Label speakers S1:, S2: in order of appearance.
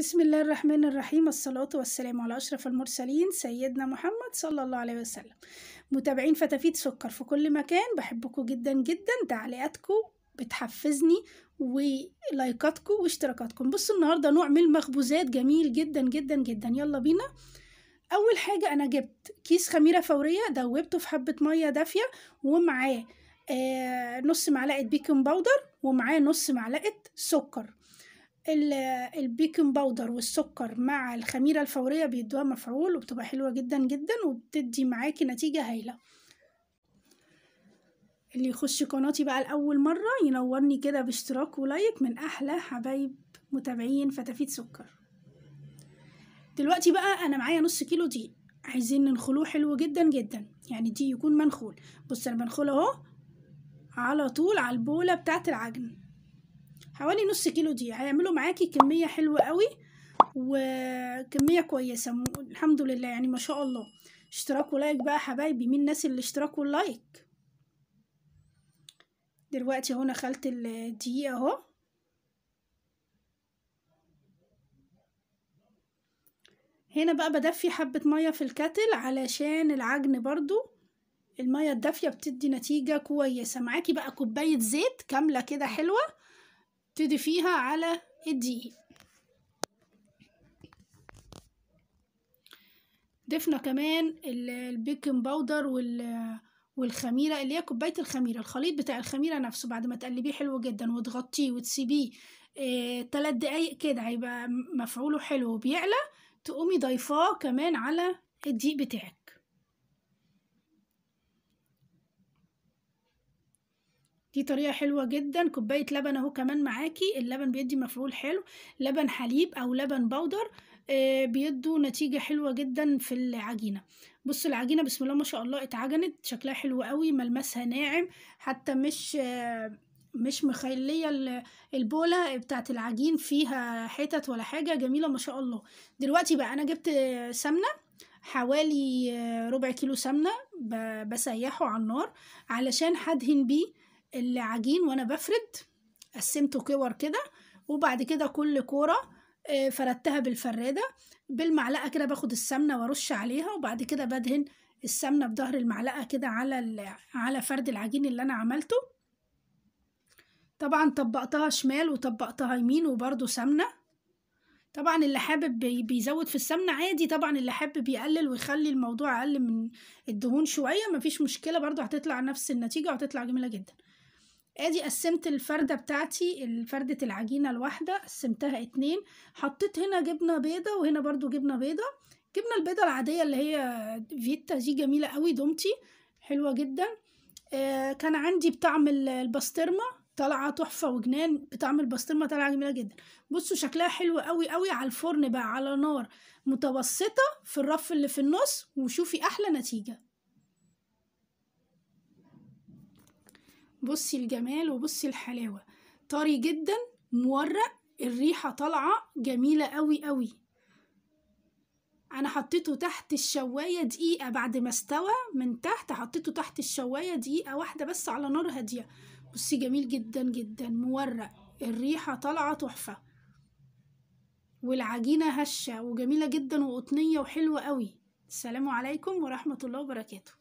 S1: بسم الله الرحمن الرحيم الصلاة والسلام على أشرف المرسلين سيدنا محمد صلى الله عليه وسلم متابعين فتافيت سكر في كل مكان بحبكم جدا جدا تعليقاتكم بتحفزني ولايكاتكم واشتراكاتكم بصوا النهاردة نوع من المخبوزات جميل جدا جدا جدا يلا بينا أول حاجة أنا جبت كيس خميرة فورية دوبته في حبة مية دافية ومعاه آه نص معلقة بيكنج باودر ومعاه نص معلقة سكر البيكنج باودر والسكر مع الخميرة الفورية بيدوها مفعول وبتبقى حلوة جدا جدا وبتدي معاكي نتيجة هايلة اللي يخش قناتي بقى لأول مرة ينورني كده باشتراك ولايك من أحلى حبايب متابعين فتافيت سكر دلوقتي بقى أنا معايا نص كيلو دي عايزين ننخلوه حلو جدا جدا يعني دي يكون منخول بص أنا بنخله أهو على طول على البولة بتاعة العجن حوالي نص كيلو دي هيعملوا معاكي كمية حلوة قوي وكمية كويسة الحمد لله يعني ما شاء الله اشتراك ولايك بقى حبايبي مين الناس اللي اشتراك ولايك دلوقتي اهو خلت الدقيق اهو هنا بقى بدفي حبة مية في الكتل علشان العجن برضو المية الدافية بتدي نتيجة كويسة معاكي بقى كوباية زيت كاملة كده حلوة تضيفيها على الدقيق ضفنا كمان البيكنج باودر وال والخميره اللي هي كوبايه الخميره الخليط بتاع الخميره نفسه بعد ما تقلبيه حلو جدا وتغطيه وتسيبيه آه تلات دقايق كده هيبقى مفعوله حلو وبيعلى تقومي ضايفاه كمان على الدقيق بتاعك دي طريقة حلوة جدا كوباية لبن اهو كمان معاكي اللبن بيدي مفعول حلو لبن حليب او لبن بودر آه، بيدوا نتيجة حلوة جدا في العجينة بصوا العجينة بسم الله ما شاء الله اتعجنت شكلها حلو قوي ملمسها ناعم حتى مش آه، مش مخليه البوله بتاعت العجين فيها حتت ولا حاجه جميله ما شاء الله دلوقتي بقى انا جبت سمنه حوالي آه، ربع كيلو سمنه بسيحه على النار علشان هدهن بيه العجين وانا بفرد قسمته كور كده وبعد كده كل كوره آه، فردتها بالفرادة بالمعلقة كده باخد السمنة وارش عليها وبعد كده بدهن السمنة بظهر المعلقة كده على على فرد العجين اللي أنا عملته طبعا طبقتها شمال وطبقتها يمين وبرده سمنة طبعا اللي حابب بيزود في السمنة عادي طبعا اللي حابب يقلل ويخلي الموضوع أقل من الدهون شوية مفيش مشكلة برده هتطلع نفس النتيجة وهتطلع جميلة جدا ادي قسمت الفردة بتاعتي الفردة العجينة الواحدة قسمتها اتنين حطيت هنا جبنة بيضة وهنا برضو جبنة بيضة جبنة البيضة العادية اللي هي فيتا دي جميلة قوي دومتي حلوة جدا آه كان عندي بطعم البسطرمة طالعة تحفة وجنان بطعم البسطرمة طالعة جميلة جدا بصوا شكلها حلو قوي قوي على الفرن بقى على نار متوسطة في الرف اللي في النص وشوفي أحلى نتيجة بصي الجمال وبصي الحلاوة طري جدا مورق الريحة طالعة جميلة قوي قوي انا حطيته تحت الشواية دقيقة بعد ما استوى من تحت حطيته تحت الشواية دقيقة واحدة بس على نار هادية بصي جميل جدا جدا مورق الريحة طالعة تحفة والعجينة هشة وجميلة جدا وقطنية وحلوة قوي السلام عليكم ورحمة الله وبركاته